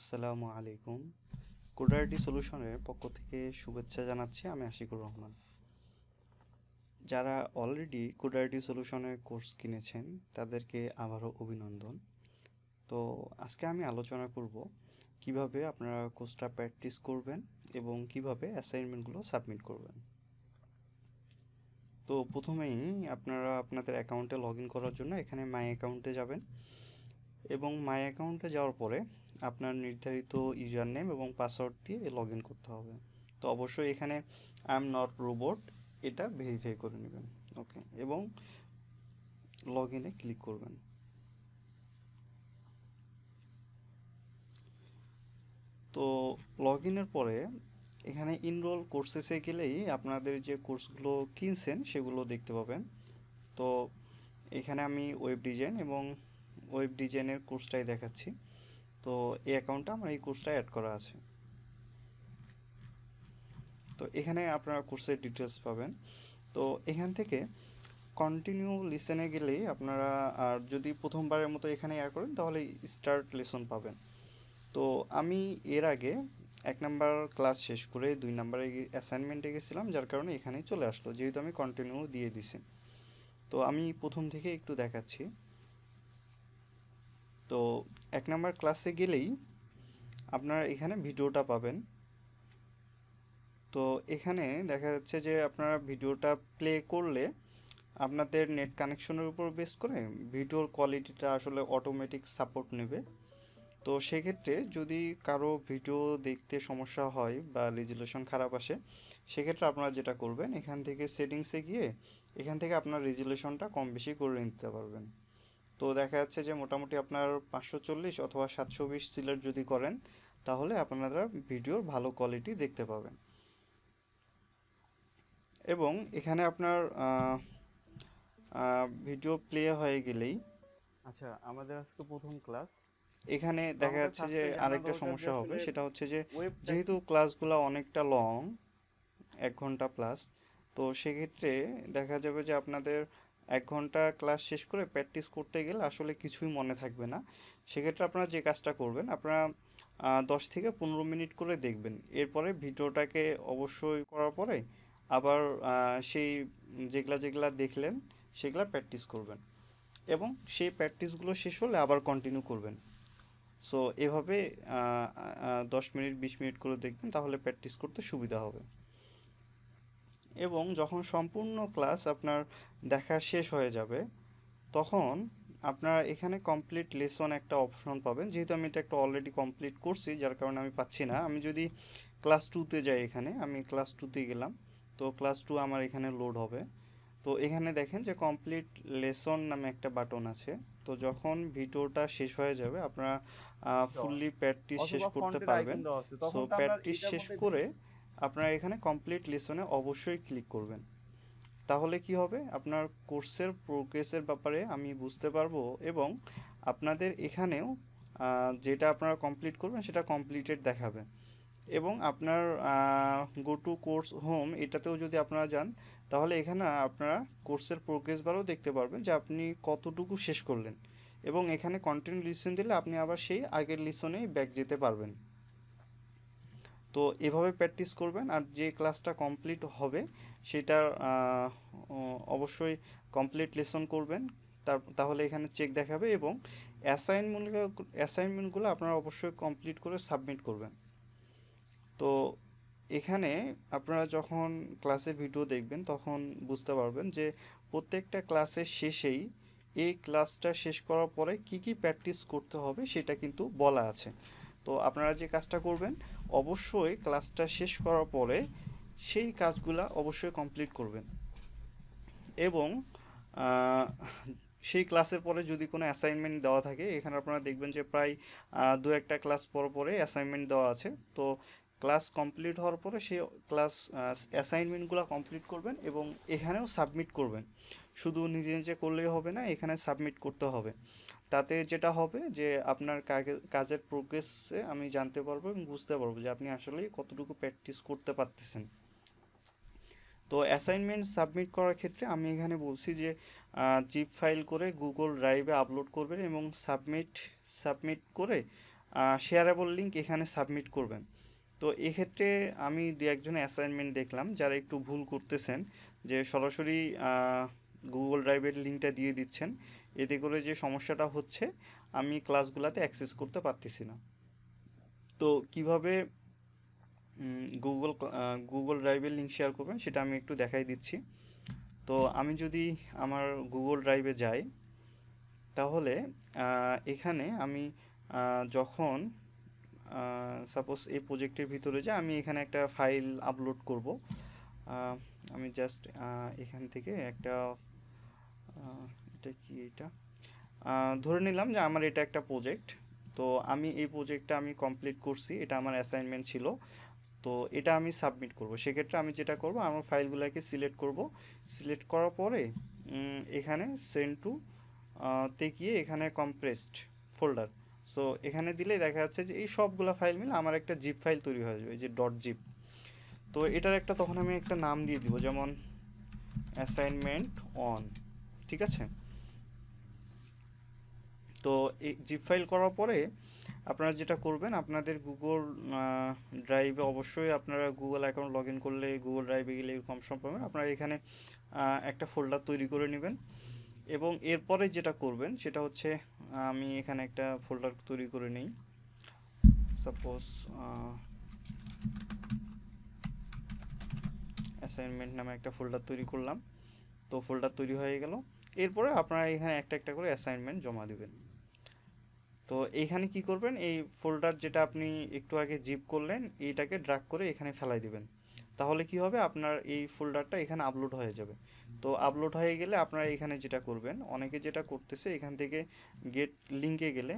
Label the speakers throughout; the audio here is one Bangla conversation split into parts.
Speaker 1: আসসালামু আলাইকুম কোডারটি সলিউশনের পক্ষ থেকে শুভেচ্ছা জানাচ্ছি আমি আশিকুর রহমান যারা অলরেডি কোডারটি সলিউশনের কোর্স কিনেছেন তাদেরকে আবারও অভিনন্দন তো আজকে আমি আলোচনা করব কিভাবে আপনারা কোর্সটা প্র্যাকটিস করবেন এবং কিভাবে অ্যাসাইনমেন্টগুলো সাবমিট করবেন তো প্রথমেই আপনারা আপনাদের অ্যাকাউন্টে লগ করার জন্য এখানে মাই অ্যাকাউন্টে যাবেন এবং মাই অ্যাকাউন্টে যাওয়ার পরে আপনার নির্ধারিত ইউজার নেম এবং পাসওয়ার্ড দিয়ে লগ করতে হবে তো অবশ্যই এখানে আই এম নট রোবট এটা ভেরিফাই করে নেবেন ওকে এবং লগ ইনে ক্লিক করবেন তো লগ ইনের পরে এখানে ইনরোল কোর্সেসে গেলেই আপনাদের যে কোর্সগুলো কিনছেন সেগুলো দেখতে পাবেন তো এখানে আমি ওয়েব ডিজাইন এবং ওয়েব ডিজাইনের কোর্সটাই দেখাচ্ছি তো এই অ্যাকাউন্টটা আমার এই কোর্সটা অ্যাড করা আছে তো এখানে আপনারা কোর্সের ডিটেলস পাবেন তো এখান থেকে কন্টিনিউ লিসেনে গেলেই আপনারা আর যদি প্রথমবারের মতো এখানে অ্যাড করেন তাহলে স্টার্ট লেসন পাবেন তো আমি এর আগে এক নাম্বার ক্লাস শেষ করে দুই নাম্বারে অ্যাসাইনমেন্টে গেছিলাম যার কারণে এখানেই চলে আসলো যেহেতু আমি কন্টিনিউ দিয়ে দিছি তো আমি প্রথম থেকে একটু দেখাচ্ছি তো এক নম্বর ক্লাসে গেলেই আপনারা এখানে ভিডিওটা পাবেন তো এখানে দেখা যাচ্ছে যে আপনারা ভিডিওটা প্লে করলে আপনাদের নেট কানেকশনের উপর বেস করে ভিডিওর কোয়ালিটিটা আসলে অটোমেটিক সাপোর্ট নেবে তো সেক্ষেত্রে যদি কারো ভিডিও দেখতে সমস্যা হয় বা রেজুলেশন খারাপ আসে সেক্ষেত্রে আপনারা যেটা করবেন এখান থেকে সেটিংসে গিয়ে এখান থেকে আপনার রেজুলেশনটা কম বেশি করে নিতে পারবেন তো দেখা যাচ্ছে যে মোটামুটি আপনার পাঁচশো চল্লিশ অথবা সাতশো বিশ সিলেক্ট যদি করেন তাহলে আপনারা ভিডিওর ভালো কোয়ালিটি দেখতে পাবেন এবং এখানে আপনার ভিডিও প্লে হয়ে গেলেই আচ্ছা আমাদের আজকে প্রথম ক্লাস এখানে দেখা যাচ্ছে যে আরেকটা সমস্যা হবে সেটা হচ্ছে যে যেহেতু ক্লাসগুলো অনেকটা লং এক ঘন্টা প্লাস তো সেক্ষেত্রে দেখা যাবে যে আপনাদের এক ঘন্টা ক্লাস শেষ করে প্র্যাকটিস করতে গেলে আসলে কিছুই মনে থাকবে না সেক্ষেত্রে আপনারা যে কাজটা করবেন আপনারা দশ থেকে পনেরো মিনিট করে দেখবেন এরপরে ভিডিওটাকে অবশ্যই করার পরে আবার সেই যেগুলা যেগুলা দেখলেন সেগুলা প্র্যাকটিস করবেন এবং সেই প্র্যাকটিসগুলো শেষ হলে আবার কন্টিনিউ করবেন সো এভাবে দশ মিনিট বিশ মিনিট করে দেখবেন তাহলে প্র্যাকটিস করতে সুবিধা হবে এবং যখন সম্পূর্ণ ক্লাস আপনার দেখা শেষ হয়ে যাবে তখন আপনারা এখানে কমপ্লিট লেসন একটা অপশন পাবেন যেহেতু আমি এটা একটা অলরেডি কমপ্লিট করছি যার কারণে আমি পাচ্ছি না আমি যদি ক্লাস টুতে যাই এখানে আমি ক্লাস টুতে গেলাম তো ক্লাস টু আমার এখানে লোড হবে তো এখানে দেখেন যে কমপ্লিট লেসন নামে একটা বাটন আছে তো যখন ভিডিওটা শেষ হয়ে যাবে আপনারা ফুললি প্র্যাকটিস শেষ করতে পারবেন তো প্র্যাকটিস শেষ করে আপনারা এখানে কমপ্লিট লেসনে অবশ্যই ক্লিক করবেন তাহলে কি হবে আপনার কোর্সের প্রোগ্রেসের ব্যাপারে আমি বুঝতে পারবো এবং আপনাদের এখানেও যেটা আপনারা কমপ্লিট করবেন সেটা কমপ্লিটেড দেখাবে এবং আপনার গো টু কোর্স হোম এটাতেও যদি আপনারা যান তাহলে এখানে আপনারা কোর্সের প্রোগ্রেস বারও দেখতে পারবেন যে আপনি কতটুকু শেষ করলেন এবং এখানে কন্টেন্ট লিসন দিলে আপনি আবার সেই আগের লিসনেই ব্যাক যেতে পারবেন তো এভাবে প্র্যাকটিস করবেন আর যে ক্লাসটা কমপ্লিট হবে সেটা অবশ্যই কমপ্লিট লেসন করবেন তার তাহলে এখানে চেক দেখাবে এবং অ্যাসাইনমেন্টগুলো অ্যাসাইনমেন্টগুলো আপনারা অবশ্যই কমপ্লিট করে সাবমিট করবেন তো এখানে আপনারা যখন ক্লাসের ভিডিও দেখবেন তখন বুঝতে পারবেন যে প্রত্যেকটা ক্লাসের শেষেই এই ক্লাসটা শেষ করার পরে কি কি প্র্যাকটিস করতে হবে সেটা কিন্তু বলা আছে তো আপনারা যে কাজটা করবেন অবশ্যই ক্লাসটা শেষ করার পরে সেই কাজগুলা অবশ্যই কমপ্লিট করবেন এবং সেই ক্লাসের পরে যদি কোনো অ্যাসাইনমেন্ট দেওয়া থাকে এখানে আপনারা দেখবেন যে প্রায় দু একটা ক্লাস পর পরে অ্যাসাইনমেন্ট দেওয়া আছে তো ক্লাস কমপ্লিট হওয়ার পরে সেই ক্লাস অ্যাসাইনমেন্টগুলো কমপ্লিট করবেন এবং এখানেও সাবমিট করবেন শুধু নিজে নিজে করলেই হবে না এখানে সাবমিট করতে হবে তাতে যেটা হবে যে আপনার কাজের প্রোগ্রেসে আমি জানতে পারবো এবং বুঝতে পারবো যে আপনি আসলে কতটুকু প্র্যাকটিস করতে পারতেছেন তো অ্যাসাইনমেন্ট সাবমিট করার ক্ষেত্রে আমি এখানে বলছি যে জিপ ফাইল করে গুগল ড্রাইভে আপলোড করবেন এবং সাবমিট সাবমিট করে শেয়ারেবল লিঙ্ক এখানে সাবমিট করবেন তো এক্ষেত্রে আমি দু একজন অ্যাসাইনমেন্ট দেখলাম যারা একটু ভুল করতেছেন যে সরাসরি গুগল ড্রাইভের লিঙ্কটা দিয়ে দিচ্ছেন এতে করে যে সমস্যাটা হচ্ছে আমি ক্লাসগুলোতে অ্যাক্সেস করতে পারতেছি না তো কিভাবে গুগল গুগল ড্রাইভের লিঙ্ক শেয়ার করবেন সেটা আমি একটু দেখাই দিচ্ছি তো আমি যদি আমার গুগল ড্রাইভে যাই তাহলে এখানে আমি যখন সাপোজ এই প্রজেক্টের ভিতরে যে আমি এখানে একটা ফাইল আপলোড করব আমি জাস্ট এখান থেকে একটা এটা কি এটা ধরে নিলাম যে আমার এটা একটা প্রজেক্ট তো আমি এই প্রজেক্টটা আমি কমপ্লিট করছি এটা আমার অ্যাসাইনমেন্ট ছিল তো এটা আমি সাবমিট করব সেক্ষেত্রে আমি যেটা করব আমার ফাইলগুলোকে সিলেক্ট করব সিলেক্ট করার পরে এখানে সেন্ট টু তে গিয়ে এখানে কম্প্রেসড ফোল্ডার সো এখানে দিলে দেখা যাচ্ছে যে এই সবগুলো ফাইল মিলে আমার একটা জিপ ফাইল তৈরি হয়ে যাবে এই যে ডট জিপ তো এটার একটা তখন আমি একটা নাম দিয়ে দিব যেমন অ্যাসাইনমেন্ট অন ঠিক আছে তো এই জিপ ফাইল করার পরে আপনারা যেটা করবেন আপনাদের গুগল ড্রাইভে অবশ্যই আপনারা গুগল অ্যাকাউন্ট লগ ইন করলে গুগল ড্রাইভে গেলে কম সম্পর্কে আপনারা এখানে একটা ফোল্ডার তৈরি করে নেবেন এবং এরপরে যেটা করবেন সেটা হচ্ছে আমি এখানে একটা ফোল্ডার তৈরি করে নিই সাপোজ অ্যাসাইনমেন্ট নামে একটা ফোল্ডার তৈরি করলাম তো ফোল্ডার তৈরি হয়ে গেল এরপরে আপনারা এখানে একটা একটা করে অ্যাসাইনমেন্ট জমা দেবেন তো এইখানে কি করবেন এই ফোল্ডার যেটা আপনি একটু আগে জিপ করলেন এইটাকে ড্রাগ করে এখানে ফেলাই দেবেন তাহলে কি হবে আপনার এই ফোল্ডারটা এখানে আপলোড হয়ে যাবে তো আপলোড হয়ে গেলে আপনারা এখানে যেটা করবেন অনেকে যেটা করতেছে এখান থেকে গেট লিঙ্কে গেলে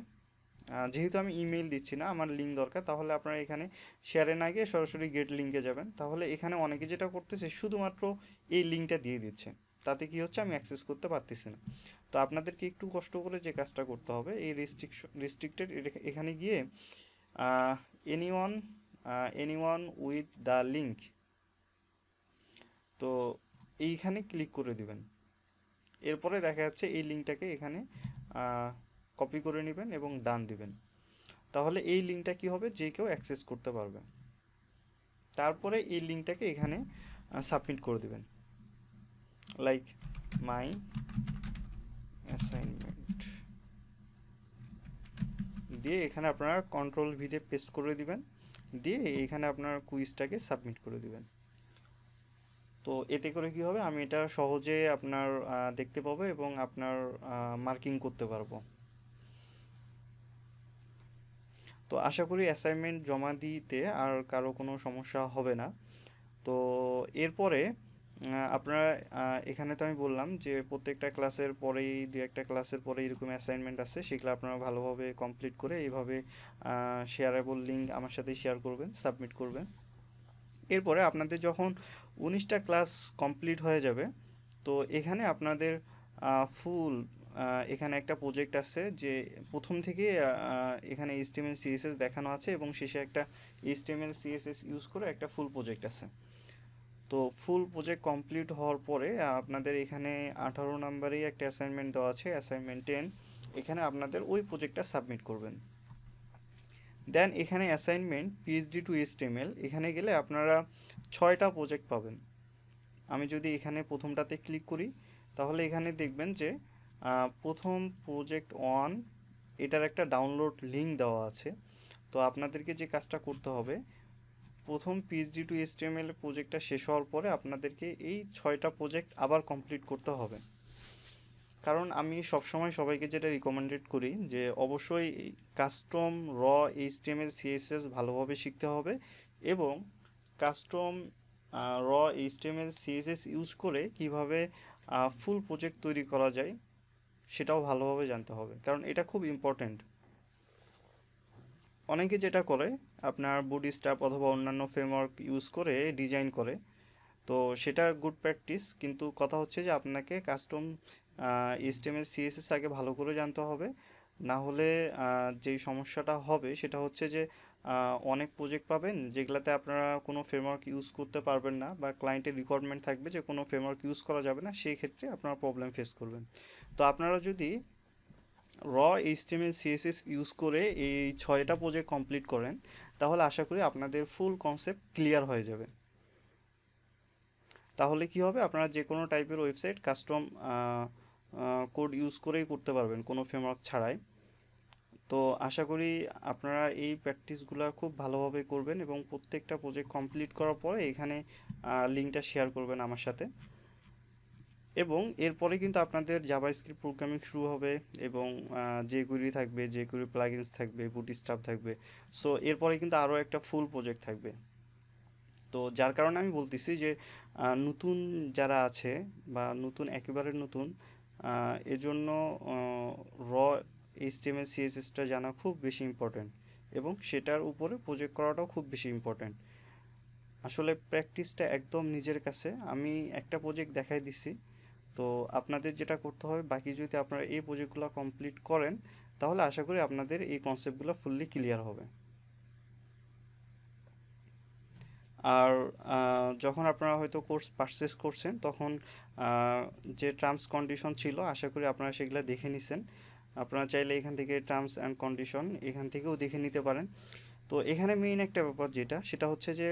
Speaker 1: যেহেতু আমি ইমেল দিচ্ছি না আমার লিঙ্ক দরকার তাহলে আপনারা এখানে শেয়ারে না গিয়ে সরাসরি গেট লিঙ্কে যাবেন তাহলে এখানে অনেকে যেটা করতেছে শুধুমাত্র এই লিঙ্কটা দিয়ে দিচ্ছে তাতে কি হচ্ছে আমি অ্যাক্সেস করতে পারতেছি না তো আপনাদেরকে একটু কষ্ট করে যে কাজটা করতে হবে এই রেস্ট্রিকশন রেস্ট্রিক্টেড এখানে গিয়ে any one any one with the link তো এইখানে ক্লিক করে দিবেন এরপরে দেখা যাচ্ছে এই লিঙ্কটাকে এখানে কপি করে নেবেন এবং ডান দিবেন তাহলে এই লিঙ্কটা কি হবে যে কেউ অ্যাক্সেস করতে পারবে তারপরে এই লিঙ্কটাকে এখানে সাবমিট করে দিবেন লাইক মাই অ্যাসাইনমেন্ট দিয়ে এখানে আপনারা কন্ট্রোল ভিডে পেস্ট করে দিবেন দিয়ে এখানে আপনার কুইজটাকে সাবমিট করে দিবেন তো এতে করে কি হবে আমি এটা সহজে আপনার দেখতে পাবো এবং আপনার মার্কিং করতে পারবো তো আশা করি অ্যাসাইনমেন্ট জমা দিতে আর কারো কোনো সমস্যা হবে না তো এরপরে আপনারা এখানে তো আমি বললাম যে প্রত্যেকটা ক্লাসের পরেই দু একটা ক্লাসের পরে এরকম অ্যাসাইনমেন্ট আছে সেগুলো আপনারা ভালোভাবে কমপ্লিট করে এইভাবে শেয়ারেবল লিঙ্ক আমার সাথে শেয়ার করবেন সাবমিট করবেন এরপরে আপনাদের যখন উনিশটা ক্লাস কমপ্লিট হয়ে যাবে তো এখানে আপনাদের ফুল এখানে একটা প্রজেক্ট আছে যে প্রথম থেকে এখানে এইচটিএমএল সিএসএস দেখানো আছে এবং শেষে একটা এইচটিএমএল সিএসএস ইউজ করে একটা ফুল প্রজেক্ট আছে তো ফুল প্রজেক্ট কমপ্লিট হওয়ার পরে আপনাদের এখানে আঠারো নম্বরেই একটা অ্যাসাইনমেন্ট দেওয়া আছে অ্যাসাইনমেন্ট টেন এখানে আপনাদের ওই প্রজেক্টটা সাবমিট করবেন দেন এখানে অ্যাসাইনমেন্ট পিএইচডি টু এল এখানে গেলে আপনারা ছয়টা প্রজেক্ট পাবেন আমি যদি এখানে প্রথমটাতে ক্লিক করি তাহলে এখানে দেখবেন যে প্রথম প্রজেক্ট ওয়ান এটার একটা ডাউনলোড লিঙ্ক দেওয়া আছে তো আপনাদেরকে যে কাজটা করতে হবে প্রথম পিএইচডি টু এল প্রজেক্টটা শেষ হওয়ার পরে আপনাদেরকে এই ছয়টা প্রজেক্ট আবার কমপ্লিট করতে হবে কারণ আমি সবসময় সবাইকে যেটা রিকমেন্ডেড করি যে অবশ্যই কাস্টম র এইচটিএমএল সিএসএস ভালোভাবে শিখতে হবে এবং কাস্টম র এইচটিএমএল সিএসএস ইউজ করে কিভাবে ফুল প্রজেক্ট তৈরি করা যায় সেটাও ভালোভাবে জানতে হবে কারণ এটা খুব ইম্পর্ট্যান্ট অনেকে যেটা করে আপনার স্টাপ অথবা অন্যান্য ফ্রেমওয়ার্ক ইউজ করে ডিজাইন করে তো সেটা গুড প্র্যাকটিস কিন্তু কথা হচ্ছে যে আপনাকে কাস্টম স্টেমের সিএসএস আগে ভালো করে জানতে হবে না হলে যেই সমস্যাটা হবে সেটা হচ্ছে যে অনেক প্রজেক্ট পাবেন যেগুলাতে আপনারা কোনো ফ্রেমওয়ার্ক ইউজ করতে পারবেন না বা ক্লায়েন্টের রিকোয়ারমেন্ট থাকবে যে কোনো ফ্রেমওয়ার্ক ইউজ করা যাবে না সেই ক্ষেত্রে আপনারা প্রবলেম ফেস করবেন তো আপনারা যদি র এইচটিএমএল সিএসএস ইউজ করে এই ছয়টা প্রজেক্ট কমপ্লিট করেন তাহলে আশা করি আপনাদের ফুল কনসেপ্ট ক্লিয়ার হয়ে যাবে তাহলে কি হবে আপনারা যে কোনো টাইপের ওয়েবসাইট কাস্টম কোড ইউজ করেই করতে পারবেন কোনো ফ্রেমওয়ার্ক ছাড়াই তো আশা করি আপনারা এই প্র্যাকটিসগুলো খুব ভালোভাবে করবেন এবং প্রত্যেকটা প্রজেক্ট কমপ্লিট করার পরে এখানে লিঙ্কটা শেয়ার করবেন আমার সাথে এবং এরপরে কিন্তু আপনাদের জাভা স্ক্রিপ্ট প্রোগ্রামিং শুরু হবে এবং যে কুইরি থাকবে যে কুইরি প্লাগিনস থাকবে বুটি স্টাফ থাকবে সো এরপরে কিন্তু আরও একটা ফুল প্রজেক্ট থাকবে তো যার কারণে আমি বলতেছি যে নতুন যারা আছে বা নতুন একেবারে নতুন এজন্য র এইচটিএমএল সিএসএসটা জানা খুব বেশি ইম্পর্টেন্ট এবং সেটার উপরে প্রজেক্ট করাটাও খুব বেশি ইম্পর্ট্যান্ট আসলে প্র্যাকটিসটা একদম নিজের কাছে আমি একটা প্রজেক্ট দেখাই দিছি তো আপনাদের যেটা করতে হবে বাকি যদি আপনারা এই প্রজেক্টগুলো কমপ্লিট করেন তাহলে আশা করি আপনাদের এই কনসেপ্টগুলো ফুললি ক্লিয়ার হবে আর যখন আপনারা হয়তো কোর্স পারচেস করছেন তখন যে টার্মস কন্ডিশন ছিল আশা করি আপনারা সেগুলো দেখে নিছেন আপনারা চাইলে এখান থেকে টার্মস অ্যান্ড কন্ডিশন এখান থেকেও দেখে নিতে পারেন তো এখানে মেইন একটা ব্যাপার যেটা সেটা হচ্ছে যে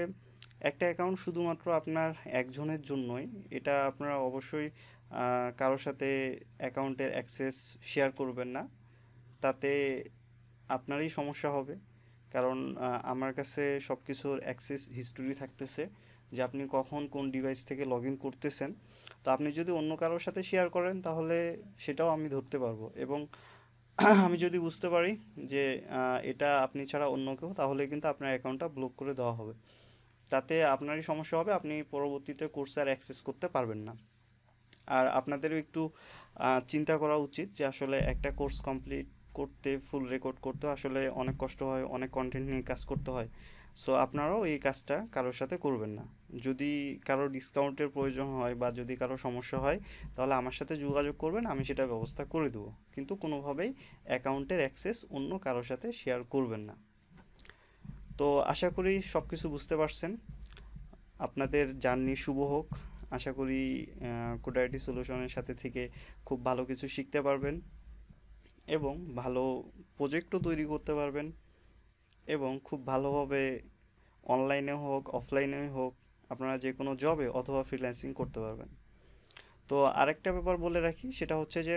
Speaker 1: একটা অ্যাকাউন্ট শুধুমাত্র আপনার একজনের জন্যই এটা আপনারা অবশ্যই কারোর সাথে অ্যাকাউন্টের অ্যাক্সেস শেয়ার করবেন না তাতে আপনারই সমস্যা হবে কারণ আমার কাছে সব কিছুর অ্যাক্সেস হিস্টোরি থাকতেছে যে আপনি কখন কোন ডিভাইস থেকে লগ ইন করতেছেন তো আপনি যদি অন্য কারোর সাথে শেয়ার করেন তাহলে সেটাও আমি ধরতে পারবো এবং আমি যদি বুঝতে পারি যে এটা আপনি ছাড়া অন্য কেউ তাহলে কিন্তু আপনার অ্যাকাউন্টটা ব্লক করে দেওয়া হবে তাতে আপনারই সমস্যা হবে আপনি পরবর্তীতে কোর্স আর অ্যাক্সেস করতে পারবেন না আর আপনাদেরও একটু চিন্তা করা উচিত যে আসলে একটা কোর্স কমপ্লিট করতে ফুল রেকর্ড করতে আসলে অনেক কষ্ট হয় অনেক কন্টেন্ট নিয়ে কাজ করতে হয় সো আপনারাও এই কাজটা কারোর সাথে করবেন না যদি কারো ডিসকাউন্টের প্রয়োজন হয় বা যদি কারো সমস্যা হয় তাহলে আমার সাথে যোগাযোগ করবেন আমি সেটা ব্যবস্থা করে দেবো কিন্তু কোনোভাবেই অ্যাকাউন্টের অ্যাক্সেস অন্য কারোর সাথে শেয়ার করবেন না তো আশা করি সব কিছু বুঝতে পারছেন আপনাদের জার্নি শুভ হোক আশা করি কোডাইটি সলিউশনের সাথে থেকে খুব ভালো কিছু শিখতে পারবেন এবং ভালো প্রজেক্টও তৈরি করতে পারবেন এবং খুব ভালোভাবে অনলাইনে হোক অফলাইনে হোক আপনারা যে কোনো জবে অথবা ফ্রিল্যান্সিং করতে পারবেন তো আরেকটা ব্যাপার বলে রাখি সেটা হচ্ছে যে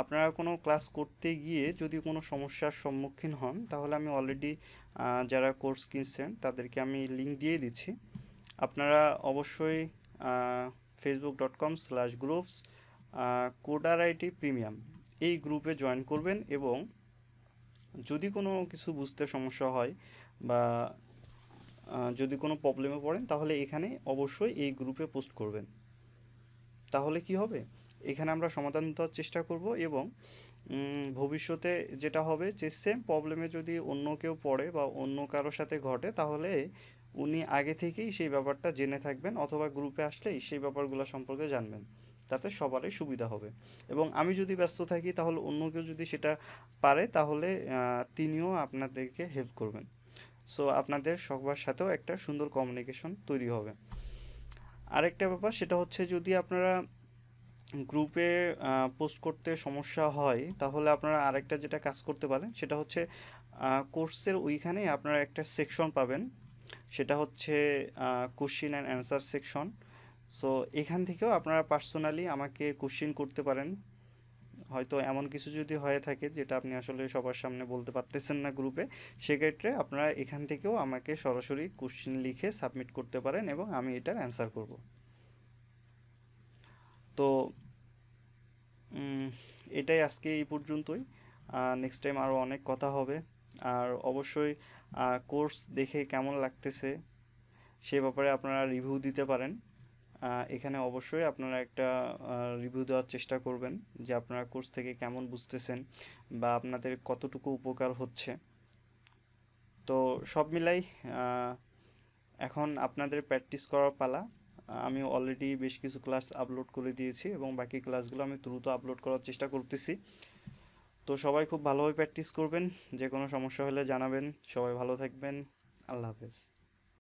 Speaker 1: আপনারা কোনো ক্লাস করতে গিয়ে যদি কোনো সমস্যার সম্মুখীন হন তাহলে আমি অলরেডি যারা কোর্স কিনছেন তাদেরকে আমি লিঙ্ক দিয়ে দিচ্ছি আপনারা অবশ্যই facebook dot com slash groups coder IT premium এই গ্রুপে জয়েন করবেন এবং যদি কোনো কিছু বুঝতে সমস্যা হয় বা যদি কোনো প্রবলেমে পড়েন তাহলে এখানে অবশ্যই এই গ্রুপে পোস্ট করবেন তাহলে কি হবে এখানে আমরা সমাধান দেওয়ার চেষ্টা করব এবং ভবিষ্যতে যেটা হবে যে সেম প্রবলেমে যদি অন্য কেউ পড়ে বা অন্য কারোর সাথে ঘটে তাহলে উনি আগে থেকেই সেই ব্যাপারটা জেনে থাকবেন অথবা গ্রুপে আসলেই সেই ব্যাপারগুলো সম্পর্কে জানবেন তাতে সবারই সুবিধা হবে এবং আমি যদি ব্যস্ত থাকি তাহলে অন্য কেউ যদি সেটা পারে তাহলে তিনিও আপনাদেরকে হেল্প করবেন সো আপনাদের সবার সাথেও একটা সুন্দর কমিউনিকেশন তৈরি হবে আরেকটা ব্যাপার সেটা হচ্ছে যদি আপনারা গ্রুপে পোস্ট করতে সমস্যা হয় তাহলে আপনারা আরেকটা যেটা কাজ করতে পারেন সেটা হচ্ছে কোর্সের ওইখানে আপনারা একটা সেকশন পাবেন সেটা হচ্ছে question and answer section so এখান থেকেও আপনারা পার্সোনালি আমাকে কোশ্চিন করতে পারেন হয়তো এমন কিছু যদি হয়ে থাকে যেটা আপনি আসলে সবার সামনে বলতে পারতেছেন না গ্রুপে সেক্ষেত্রে আপনারা এখান থেকেও আমাকে সরাসরি কোশ্চিন লিখে সাবমিট করতে পারেন এবং আমি এটার অ্যান্সার করব তো এটাই আজকে এই পর্যন্তই নেক্সট টাইম আরও অনেক কথা হবে আর অবশ্যই কোর্স দেখে কেমন লাগতেছে সে ব্যাপারে আপনারা রিভিউ দিতে পারেন এখানে অবশ্যই আপনারা একটা রিভিউ দেওয়ার চেষ্টা করবেন যে আপনারা কোর্স থেকে কেমন বুঝতেছেন বা আপনাদের কতটুকু উপকার হচ্ছে তো সব মিলাই এখন আপনাদের প্র্যাকটিস করার পালা আমি অলরেডি বেশ কিছু ক্লাস আপলোড করে দিয়েছি এবং বাকি ক্লাসগুলো আমি দ্রুত আপলোড করার চেষ্টা করতেছি তো সবাই খুব ভালোভাবে প্র্যাকটিস করবেন যে কোনো সমস্যা হলে জানাবেন সবাই ভালো থাকবেন আল্লাহ হাফেজ